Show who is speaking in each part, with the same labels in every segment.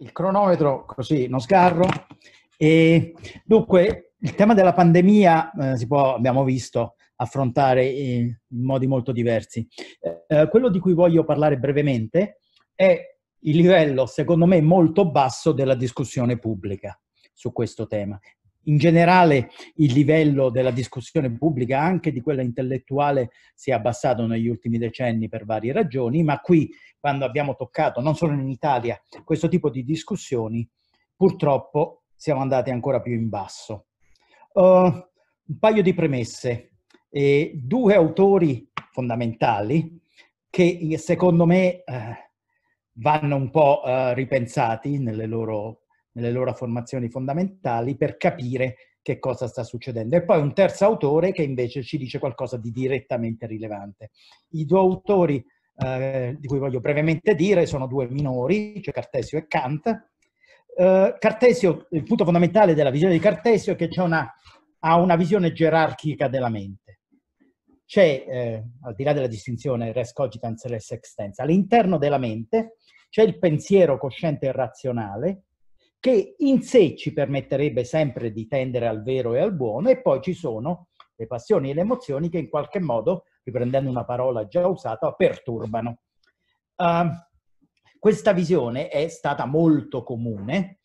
Speaker 1: il cronometro così non sgarro E, dunque, il tema della pandemia eh, si può, abbiamo visto, affrontare in modi molto diversi. Eh, eh, quello di cui voglio parlare brevemente è il livello, secondo me, molto basso della discussione pubblica su questo tema in generale il livello della discussione pubblica, anche di quella intellettuale, si è abbassato negli ultimi decenni per varie ragioni, ma qui, quando abbiamo toccato, non solo in Italia, questo tipo di discussioni, purtroppo siamo andati ancora più in basso. Uh, un paio di premesse. E eh, due autori fondamentali che secondo me eh, vanno un po' eh, ripensati nelle loro nelle loro formazioni fondamentali per capire che cosa sta succedendo. E poi un terzo autore che invece ci dice qualcosa di direttamente rilevante. I due autori eh, di cui voglio brevemente dire sono due minori, cioè Cartesio e Kant. Eh, Cartesio, il punto fondamentale della visione di Cartesio è che c'è una, ha una visione gerarchica della mente. C'è, eh, al di là della distinzione res cogitans e res extensa, all'interno della mente c'è il pensiero cosciente e razionale, che in sé ci permetterebbe sempre di tendere al vero e al buono, e poi ci sono le passioni e le emozioni che in qualche modo, riprendendo una parola già usata, perturbano. Uh, questa visione è stata molto comune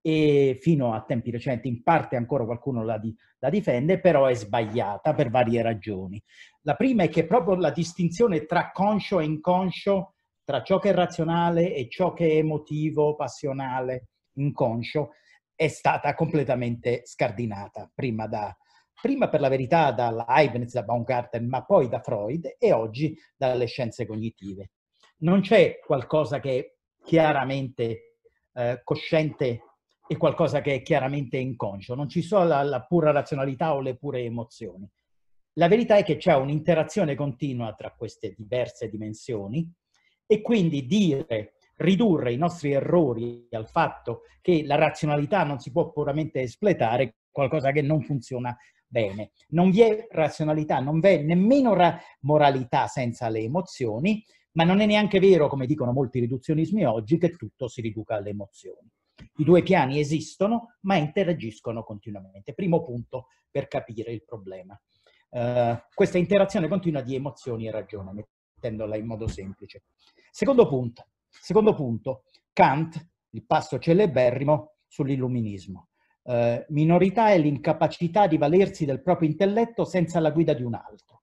Speaker 1: e fino a tempi recenti in parte ancora qualcuno la, di, la, difende, però è sbagliata per varie ragioni. La prima è che proprio la distinzione tra conscio e inconscio, tra ciò che è razionale e ciò che è emotivo, passionale, inconscio, è stata completamente scardinata, prima, da, prima per la verità da Leibniz, da Baumgarten, ma poi da Freud e oggi dalle scienze cognitive. Non c'è qualcosa che è chiaramente eh, cosciente e qualcosa che è chiaramente inconscio, non ci sono la, la pura razionalità o le pure emozioni. La verità è che c'è un'interazione continua tra queste diverse dimensioni e quindi dire ridurre i nostri errori al fatto che la razionalità non si può puramente espletare, qualcosa che non funziona bene. Non vi è razionalità, non vi è nemmeno ra- moralità senza le emozioni, ma non è neanche vero, come dicono molti riduzionismi oggi, che tutto si riduca alle emozioni. I due piani esistono, ma interagiscono continuamente. Primo punto per capire il problema. Uh, questa interazione continua di emozioni e ragione, mettendola in modo semplice. Secondo punto, Secondo punto, Kant, il passo celeberrimo sull'illuminismo. Eh, minorità è l'incapacità di valersi del proprio intelletto senza la guida di un altro.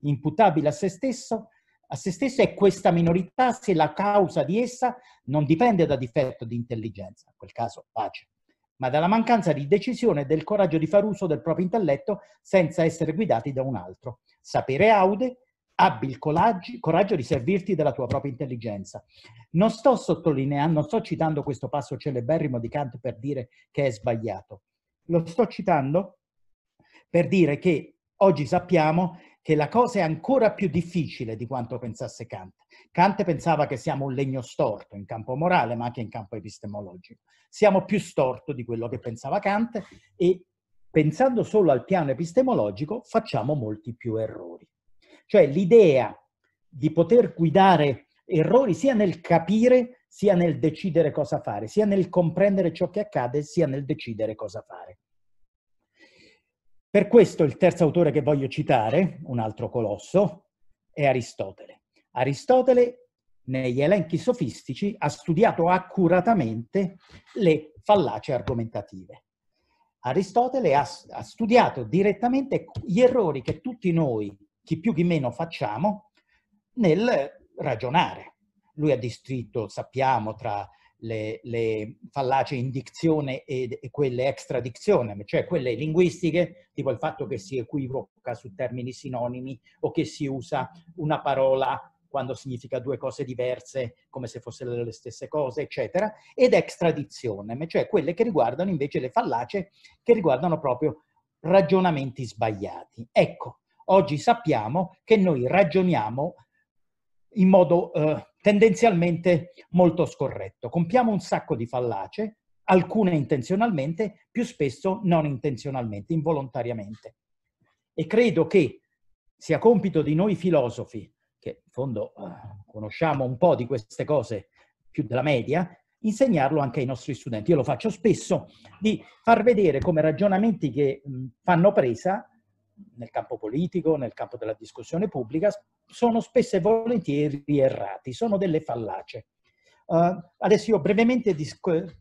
Speaker 1: Imputabile a se stesso, a se stesso è questa minorità se la causa di essa non dipende da difetto di intelligenza, in quel caso pace, ma dalla mancanza di decisione e del coraggio di far uso del proprio intelletto senza essere guidati da un altro. Sapere aude abbi il coraggio, coraggio, di servirti della tua propria intelligenza. Non sto sottolineando, non sto citando questo passo celeberrimo di Kant per dire che è sbagliato. Lo sto citando per dire che oggi sappiamo che la cosa è ancora più difficile di quanto pensasse Kant. Kant pensava che siamo un legno storto in campo morale, ma anche in campo epistemologico. Siamo più storto di quello che pensava Kant e pensando solo al piano epistemologico facciamo molti più errori. Cioè l'idea di poter guidare errori sia nel capire, sia nel decidere cosa fare, sia nel comprendere ciò che accade, sia nel decidere cosa fare. Per questo il terzo autore che voglio citare, un altro colosso, è Aristotele. Aristotele, negli elenchi sofistici, ha studiato accuratamente le fallacie argomentative. Aristotele ha, ha studiato direttamente gli errori che tutti noi chi più chi meno facciamo, nel ragionare. Lui ha distretto, sappiamo, tra le, le fallacie in dizione e, e quelle extra dizione, cioè quelle linguistiche, tipo il fatto che si equivoca su termini sinonimi o che si usa una parola quando significa due cose diverse, come se fossero le stesse cose, eccetera, ed extradizione, cioè quelle che riguardano invece le fallacie, che riguardano proprio ragionamenti sbagliati. Ecco, Oggi sappiamo che noi ragioniamo in modo eh, tendenzialmente molto scorretto. Compiamo un sacco di fallace, alcune intenzionalmente, più spesso non intenzionalmente, involontariamente. E credo che sia compito di noi filosofi, che in fondo eh, conosciamo un po' di queste cose più della media, insegnarlo anche ai nostri studenti. Io lo faccio spesso, di far vedere come ragionamenti che mh, fanno presa nel campo politico, nel campo della discussione pubblica, sono spesso e volentieri errati, sono delle fallace. Uh, eh, adesso io brevemente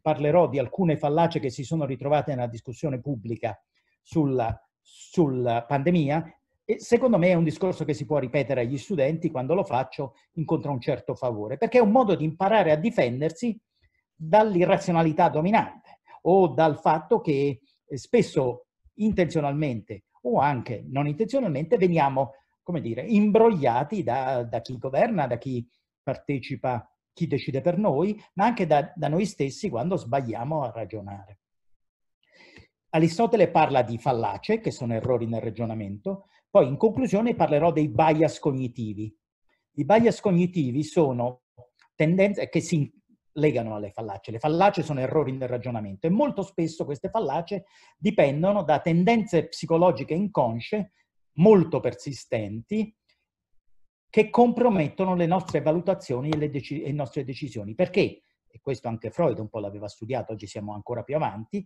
Speaker 1: parlerò di alcune fallace che si sono ritrovate nella discussione pubblica sulla, sulla pandemia e secondo me è un discorso che si può ripetere agli studenti quando lo faccio incontra un certo favore, perché è un modo di imparare a difendersi dall'irrazionalità dominante o dal fatto che eh, spesso intenzionalmente o anche non intenzionalmente veniamo, come dire, imbrogliati da, da chi governa, da chi partecipa, chi decide per noi, ma anche da, da noi stessi quando sbagliamo a ragionare. Aristotele parla di fallace, che sono errori nel ragionamento, poi in conclusione parlerò dei bias cognitivi. I bias cognitivi sono tendenze che si legano alle fallacie. Le fallacie sono errori nel ragionamento e molto spesso queste fallacie dipendono da tendenze psicologiche inconsce molto persistenti che compromettono le nostre valutazioni e le, dec- e le nostre decisioni. Perché? E questo anche Freud un po' l'aveva studiato, oggi siamo ancora più avanti,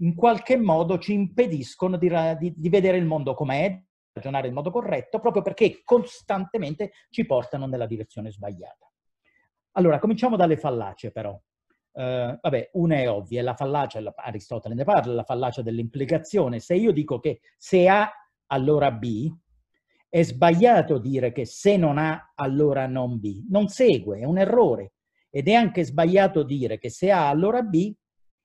Speaker 1: in qualche modo ci impediscono di, ra- di, di vedere il mondo com'è, ragionare in modo corretto, proprio perché costantemente ci portano nella direzione sbagliata. Allora, cominciamo dalle fallacie però. Uh, vabbè, una è ovvia, la fallacia, Aristotele ne parla, la fallacia dell'implicazione. Se io dico che se A allora B, è sbagliato dire che se non A allora non B. Non segue, è un errore. Ed è anche sbagliato dire che se A allora B,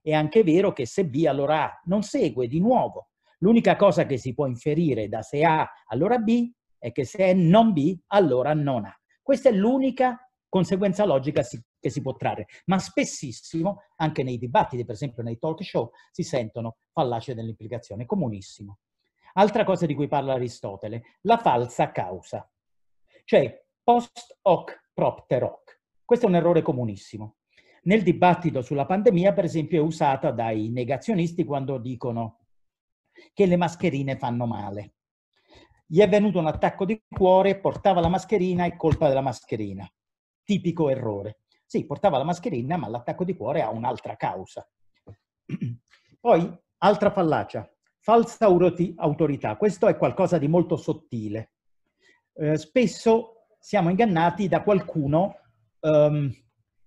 Speaker 1: è anche vero che se B allora A. Non segue, di nuovo. L'unica cosa che si può inferire da se A allora B è che se è non B allora non A. Questa è l'unica conseguenza logica che si può trarre. Ma spessissimo, anche nei dibattiti, per esempio nei talk show, si sentono fallacie dell'implicazione, comunissimo. Altra cosa di cui parla Aristotele, la falsa causa, cioè post hoc propter hoc. Questo è un errore comunissimo. Nel dibattito sulla pandemia, per esempio, è usata dai negazionisti quando dicono che le mascherine fanno male. Gli è venuto un attacco di cuore, portava la mascherina, è colpa della mascherina tipico errore. Sì, portava la mascherina, ma l'attacco di cuore ha un'altra causa. Poi, altra fallacia, falsa autorità. Questo è qualcosa di molto sottile. Eh, spesso siamo ingannati da qualcuno um,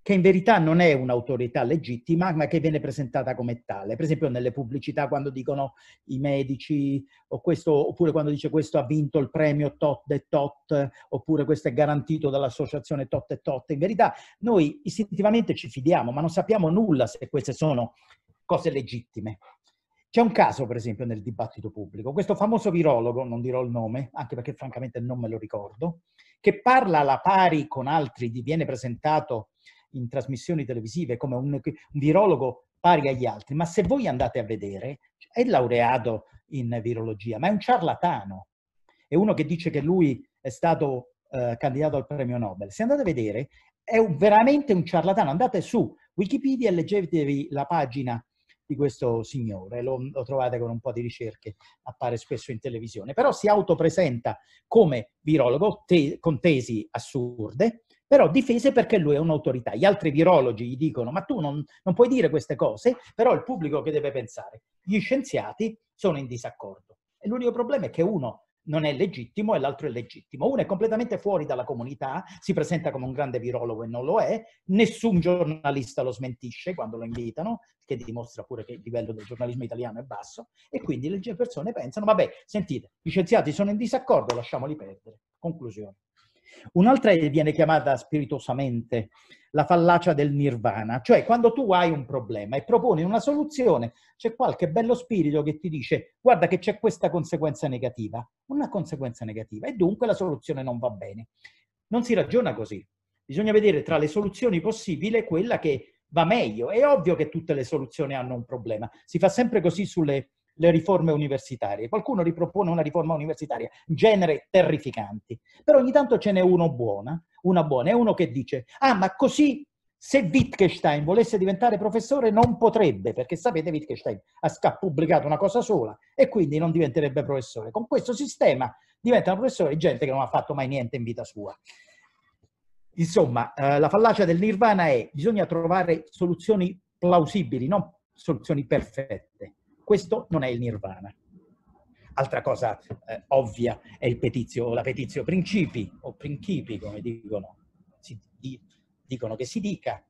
Speaker 1: che in verità non è un'autorità legittima, ma che viene presentata come tale. Per esempio nelle pubblicità quando dicono i medici, questo, oppure quando dice questo ha vinto il premio tot e tot, oppure questo è garantito dall'associazione tot e tot. In verità noi istintivamente ci fidiamo, ma non sappiamo nulla se queste sono cose legittime. C'è un caso, per esempio, nel dibattito pubblico. Questo famoso virologo, non dirò il nome, anche perché francamente non me lo ricordo, che parla alla pari con altri, viene presentato in trasmissioni televisive come un, un virologo pari agli altri, ma se voi andate a vedere, è laureato in virologia, ma è un ciarlatano, è uno che dice che lui è stato eh, candidato al premio Nobel. Se andate a vedere, è un, veramente un ciarlatano. Andate su Wikipedia e leggetevi la pagina di questo signore, lo, lo, trovate con un po' di ricerche, appare spesso in televisione, però si autopresenta come virologo te, con tesi assurde, però difese perché lui è un'autorità. Gli altri virologi gli dicono ma tu non, non puoi dire queste cose, però il pubblico che deve pensare. Gli scienziati sono in disaccordo. E l'unico problema è che uno non è legittimo e l'altro è legittimo. Uno è completamente fuori dalla comunità, si presenta come un grande virologo e non lo è, nessun giornalista lo smentisce quando lo invitano, che dimostra pure che il livello del giornalismo italiano è basso, e quindi le persone pensano, vabbè, sentite, gli scienziati sono in disaccordo, lasciamoli perdere. Conclusione. Un'altra viene chiamata spiritosamente la fallacia del nirvana, cioè quando tu hai un problema e proponi una soluzione, c'è qualche bello spirito che ti dice guarda che c'è questa conseguenza negativa, una conseguenza negativa e dunque la soluzione non va bene. Non si ragiona così. Bisogna vedere tra le soluzioni possibili quella che va meglio. È ovvio che tutte le soluzioni hanno un problema. Si fa sempre così sulle le riforme universitarie. Qualcuno ripropone una riforma universitaria, genere terrificanti. Però ogni tanto ce n'è uno buona, una buona, è uno che dice, ah ma così se Wittgenstein volesse diventare professore non potrebbe, perché sapete Wittgenstein ha pubblicato una cosa sola e quindi non diventerebbe professore. Con questo sistema diventano professori gente che non ha fatto mai niente in vita sua. Insomma, eh, la fallacia del nirvana è bisogna trovare soluzioni plausibili, non soluzioni perfette. Questo non è il nirvana. Altra cosa eh, ovvia è il petizio, la petizio principi, o principi come dicono, si, di, dicono che si dica,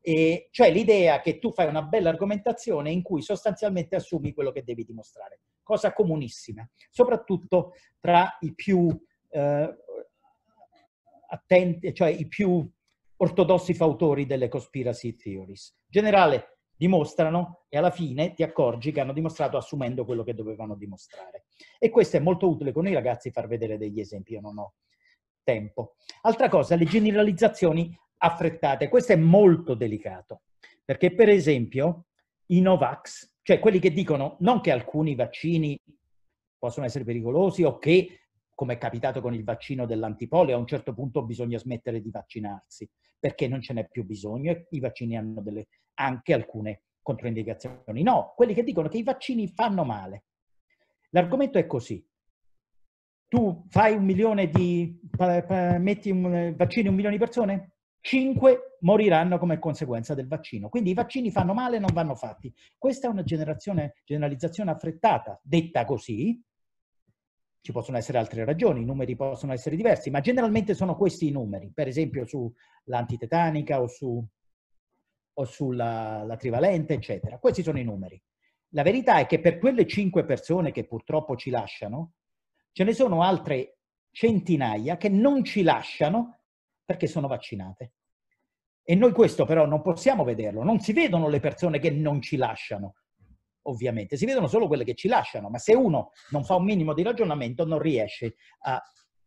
Speaker 1: e cioè l'idea che tu fai una bella argomentazione in cui sostanzialmente assumi quello che devi dimostrare, cosa comunissima, soprattutto tra i più eh, attenti, cioè i più ortodossi fautori delle conspiracy theories. Generale, dimostrano e alla fine ti accorgi che hanno dimostrato assumendo quello che dovevano dimostrare. E questo è molto utile con i ragazzi far vedere degli esempi, io non ho tempo. Altra cosa, le generalizzazioni affrettate. Questo è molto delicato, perché per esempio i Novax, cioè quelli che dicono non che alcuni vaccini possono essere pericolosi o che, come è capitato con il vaccino dell'antipolio, a un certo punto bisogna smettere di vaccinarsi perché non ce n'è più bisogno e i vaccini hanno delle, anche alcune controindicazioni. No, quelli che dicono che i vaccini fanno male. L'argomento è così. Tu fai un milione di... metti un, eh, vaccini un milione di persone? Cinque moriranno come conseguenza del vaccino. Quindi i vaccini fanno male e non vanno fatti. Questa è una generalizzazione affrettata, detta così, ci possono essere altre ragioni, i numeri possono essere diversi, ma generalmente sono questi i numeri, per esempio sull'antitetanica o, su, o sulla trivalente, eccetera. Questi sono i numeri. La verità è che per quelle cinque persone che purtroppo ci lasciano, ce ne sono altre centinaia che non ci lasciano perché sono vaccinate. E noi questo però non possiamo vederlo, non si vedono le persone che non ci lasciano, ovviamente, si vedono solo quelle che ci lasciano, ma se uno non fa un minimo di ragionamento non riesce a,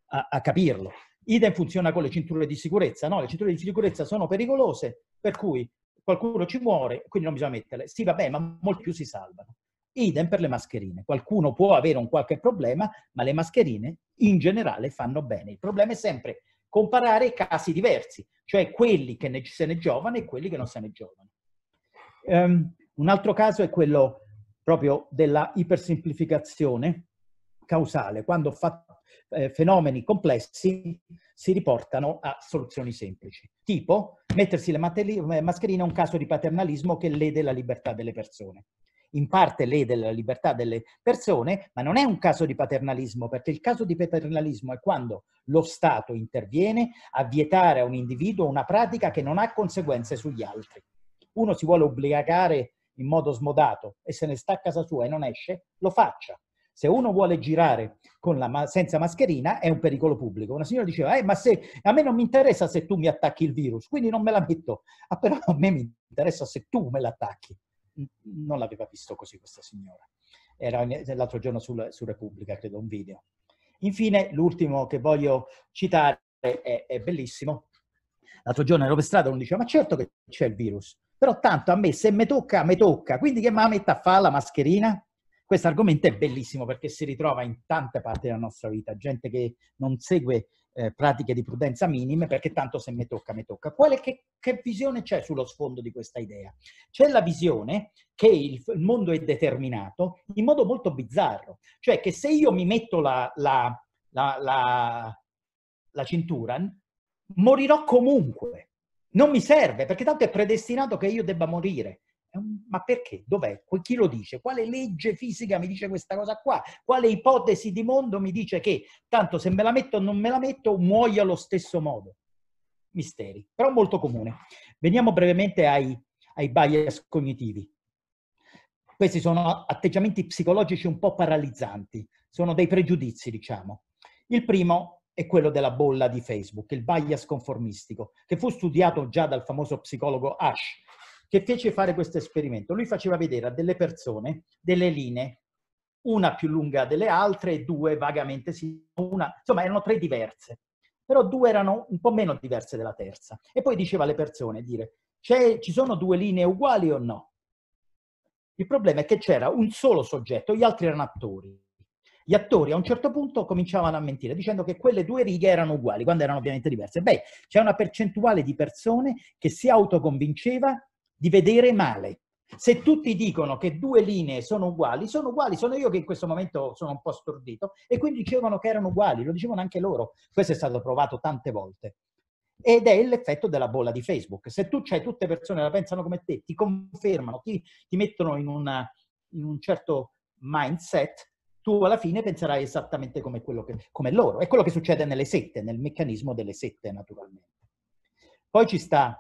Speaker 1: a, a capirlo. Idem funziona con le cinture di sicurezza, no? Le cinture di sicurezza sono pericolose, per cui qualcuno ci muore, quindi non bisogna metterle. Sì, vabbè, ma molti più si salvano. Idem per le mascherine. Qualcuno può avere un qualche problema, ma le mascherine in generale fanno bene. Il problema è sempre comparare casi diversi, cioè quelli che ne, se ne giovano e quelli che non se ne giovano. Um, un altro caso è quello proprio della ipersimplificazione causale, quando fatto, eh, fenomeni complessi si riportano a soluzioni semplici. Tipo, mettersi le mascherine è un caso di paternalismo che lede la libertà delle persone. In parte lede la libertà delle persone, ma non è un caso di paternalismo, perché il caso di paternalismo è quando lo Stato interviene a vietare a un individuo una pratica che non ha conseguenze sugli altri. Uno si vuole obbligare in modo smodato e se ne sta a casa sua e non esce, lo faccia. Se uno vuole girare ma- senza mascherina è un pericolo pubblico. Una signora diceva, eh, ma se, a me non mi interessa se tu mi attacchi il virus, quindi non me la metto. Ah, però a me mi interessa se tu me l'attacchi. Non l'aveva visto così questa signora. Era l'altro giorno sul, su Repubblica, credo, un video. Infine, l'ultimo che voglio citare è, è bellissimo. L'altro giorno ero per strada e uno diceva, ma certo che c'è il virus però tanto a me se mi tocca, mi tocca. Quindi che mi metta a fare la mascherina? Questo argomento è bellissimo perché si ritrova in tante parti della nostra vita, gente che non segue eh, pratiche di prudenza minime perché tanto se mi tocca, mi tocca. Quale, che, che, visione c'è sullo sfondo di questa idea? C'è la visione che il, il, mondo è determinato in modo molto bizzarro, cioè che se io mi metto la, la, la, la cintura, morirò comunque non mi serve, perché tanto è predestinato che io debba morire. Ma perché? Dov'è? Chi lo dice? Quale legge fisica mi dice questa cosa qua? Quale ipotesi di mondo mi dice che tanto se me la metto o non me la metto muoio allo stesso modo? Misteri, però molto comune. Veniamo brevemente ai, ai bias cognitivi. Questi sono atteggiamenti psicologici un po' paralizzanti, sono dei pregiudizi, diciamo. Il primo è quello della bolla di Facebook, il bias conformistico, che fu studiato già dal famoso psicologo Ash, che fece fare questo esperimento. Lui faceva vedere a delle persone delle linee, una più lunga delle altre e due vagamente una, insomma erano tre diverse, però due erano un po' meno diverse della terza. E poi diceva alle persone, dire, ci sono due linee uguali o no? Il problema è che c'era un solo soggetto, gli altri erano attori gli attori a un certo punto cominciavano a mentire dicendo che quelle due righe erano uguali, quando erano ovviamente diverse. Beh, c'è una percentuale di persone che si autoconvinceva di vedere male. Se tutti dicono che due linee sono uguali, sono uguali, sono io che in questo momento sono un po' stordito, e quindi dicevano che erano uguali, lo dicevano anche loro. Questo è stato provato tante volte. Ed è l'effetto della bolla di Facebook. Se tu c'hai tutte persone che la pensano come te, ti confermano, ti, ti mettono in, una, in un certo mindset, tu alla fine penserai esattamente come, che, come loro. È quello che succede nelle sette, nel meccanismo delle sette naturalmente. Poi ci sta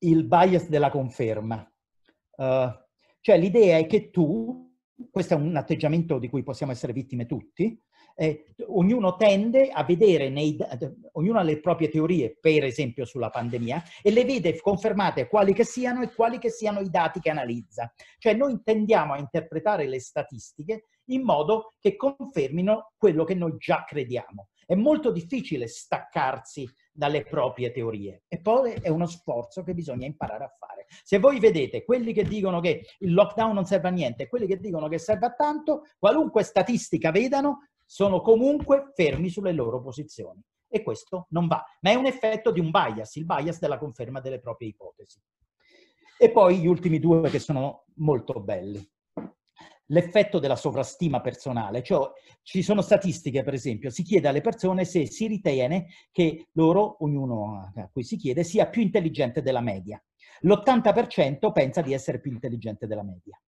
Speaker 1: il bias della conferma. Uh, cioè l'idea è che tu, questo è un atteggiamento di cui possiamo essere vittime tutti, eh, ognuno tende a vedere, nei, ognuno ha le proprie teorie, per esempio sulla pandemia, e le vede confermate quali che siano e quali che siano i dati che analizza. Cioè noi tendiamo a interpretare le statistiche in modo che confermino quello che noi già crediamo. È molto difficile staccarsi dalle proprie teorie. E poi è uno sforzo che bisogna imparare a fare. Se voi vedete quelli che dicono che il lockdown non serve a niente e quelli che dicono che serve a tanto, qualunque statistica vedano, sono comunque fermi sulle loro posizioni e questo non va, ma è un effetto di un bias, il bias della conferma delle proprie ipotesi. E poi gli ultimi due che sono molto belli. L'effetto della sovrastima personale, cioè ci sono statistiche per esempio, si chiede alle persone se si ritiene che loro, ognuno a cui si chiede, sia più intelligente della media. L'80% pensa di essere più intelligente della media.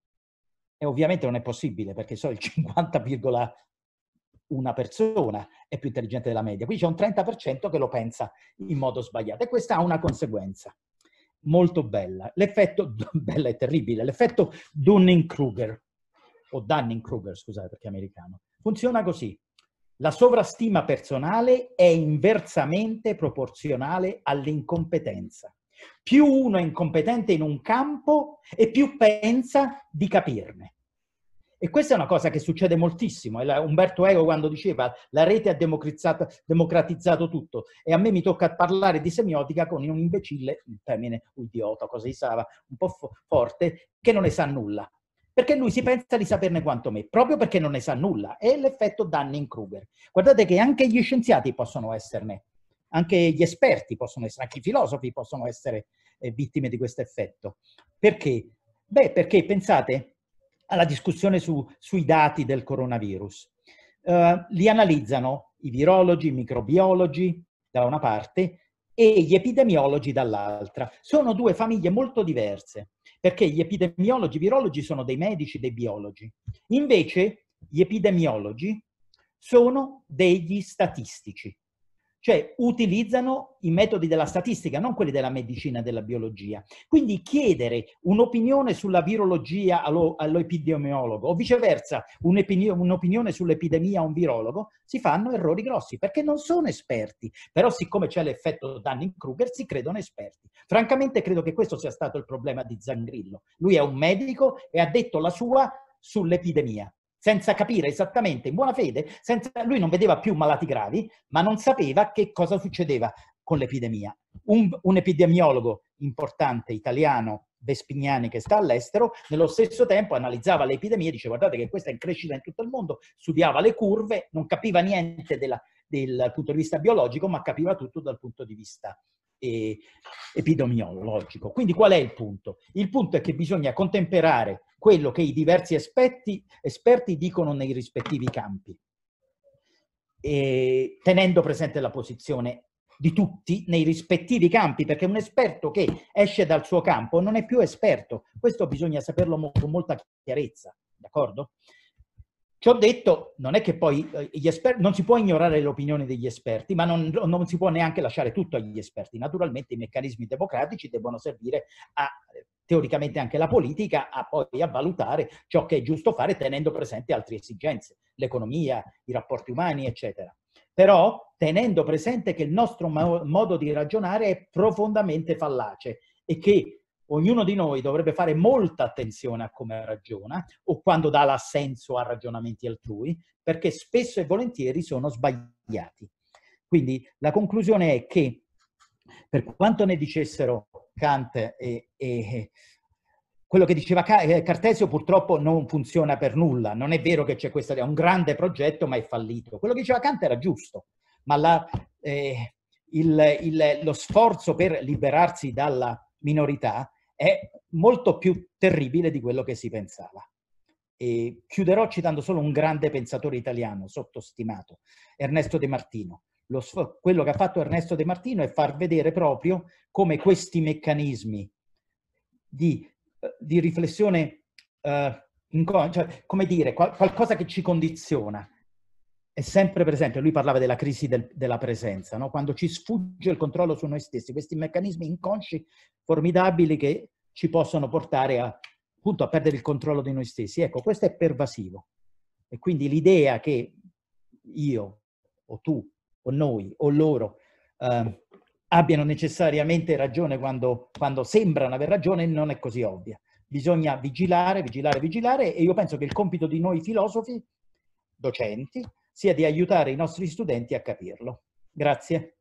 Speaker 1: E ovviamente non è possibile perché so il 50, una persona è più intelligente della media. Qui c'è un 30% che lo pensa in modo sbagliato e questa ha una conseguenza molto bella. L'effetto, bella e terribile, l'effetto Dunning-Kruger, o Dunning-Kruger, scusate perché è americano, funziona così. La sovrastima personale è inversamente proporzionale all'incompetenza. Più uno è incompetente in un campo e più pensa di capirne. E questa è una cosa che succede moltissimo. La, Umberto Ego quando diceva la rete ha democratizzato tutto e a me mi tocca parlare di semiotica con un imbecille, il termine idiota, cosa così sava, un po' fo- forte, che non ne sa nulla. Perché lui si pensa di saperne quanto me, proprio perché non ne sa nulla. È l'effetto Dunning-Kruger. Guardate che anche gli scienziati possono esserne, anche gli esperti possono essere, anche i filosofi possono essere eh, vittime di questo effetto. Perché? Beh, perché pensate alla discussione su, sui dati del coronavirus. Uh, li analizzano i virologi, i microbiologi da una parte e gli epidemiologi dall'altra. Sono due famiglie molto diverse, perché gli epidemiologi, i virologi sono dei medici, dei biologi. Invece gli epidemiologi sono degli statistici cioè utilizzano i metodi della statistica, non quelli della medicina e della biologia. Quindi chiedere un'opinione sulla virologia allo, all'epidemiologo o viceversa un'opinione, sull'epidemia a un virologo, si fanno errori grossi perché non sono esperti, però siccome c'è l'effetto Dunning-Kruger si credono esperti. Francamente credo che questo sia stato il problema di Zangrillo. Lui è un medico e ha detto la sua sull'epidemia senza capire esattamente, in buona fede, senza, lui non vedeva più malati gravi, ma non sapeva che cosa succedeva con l'epidemia. Un, un epidemiologo importante italiano, Vespignani, che sta all'estero, nello stesso tempo analizzava le epidemie e diceva guardate che questa è in crescita in tutto il mondo, studiava le curve, non capiva niente della, del, dal punto di vista biologico, ma capiva tutto dal punto di vista epidemiologico. Quindi qual è il punto? Il punto è che bisogna contemperare quello che i diversi aspetti, esperti dicono nei rispettivi campi, eh, tenendo presente la posizione di tutti nei rispettivi campi, perché un esperto che esce dal suo campo non è più esperto. Questo bisogna saperlo con molta chiarezza, d'accordo? Ti ho detto, non è che poi eh, gli esperti, non si può ignorare l'opinione degli esperti, ma non, non si può neanche lasciare tutto agli esperti. Naturalmente i meccanismi democratici devono servire a, teoricamente anche la politica, a poi a valutare ciò che è giusto fare tenendo presente altre esigenze, l'economia, i rapporti umani, eccetera. Però tenendo presente che il nostro modo di ragionare è profondamente fallace e che ognuno di noi dovrebbe fare molta attenzione a come ragiona o quando dà l'assenso a ragionamenti altrui, perché spesso e volentieri sono sbagliati. Quindi la conclusione è che per quanto ne dicessero Kant e, e quello che diceva eh, Cartesio purtroppo non funziona per nulla, non è vero che c'è questo, è un grande progetto ma è fallito. Quello che diceva Kant era giusto, ma la, eh, il, il, lo sforzo per liberarsi dalla minorità è molto più terribile di quello che si pensava. E chiuderò citando solo un grande pensatore italiano sottostimato, Ernesto De Martino. Lo, quello che ha fatto Ernesto De Martino è far vedere proprio come questi meccanismi di, eh, di riflessione, eh, in, cioè, come dire, qual, qualcosa che ci condiziona, è sempre presente, lui parlava della crisi del, della presenza, no? quando ci sfugge il controllo su noi stessi, questi meccanismi inconsci formidabili che ci possono portare a, appunto a perdere il controllo di noi stessi. Ecco, questo è pervasivo. E quindi l'idea che io o tu o noi o loro eh, abbiano necessariamente ragione quando, quando sembrano aver ragione non è così ovvia. Bisogna vigilare, vigilare, vigilare e io penso che il compito di noi filosofi, docenti, sia di aiutare i nostri studenti a capirlo. Grazie.